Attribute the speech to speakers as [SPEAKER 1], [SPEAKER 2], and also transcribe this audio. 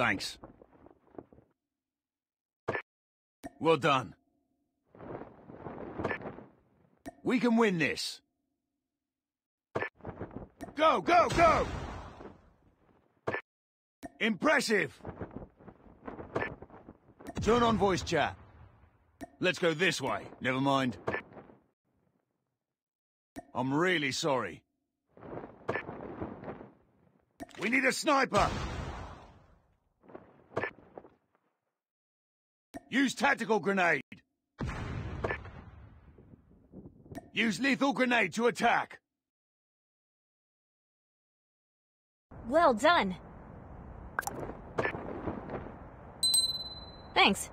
[SPEAKER 1] Thanks. Well done.
[SPEAKER 2] We can win this. Go, go, go! Impressive! Turn on voice chat. Let's go this way. Never mind. I'm really sorry. We need a sniper!
[SPEAKER 3] Use tactical grenade. Use lethal grenade to attack.
[SPEAKER 4] Well done. Thanks.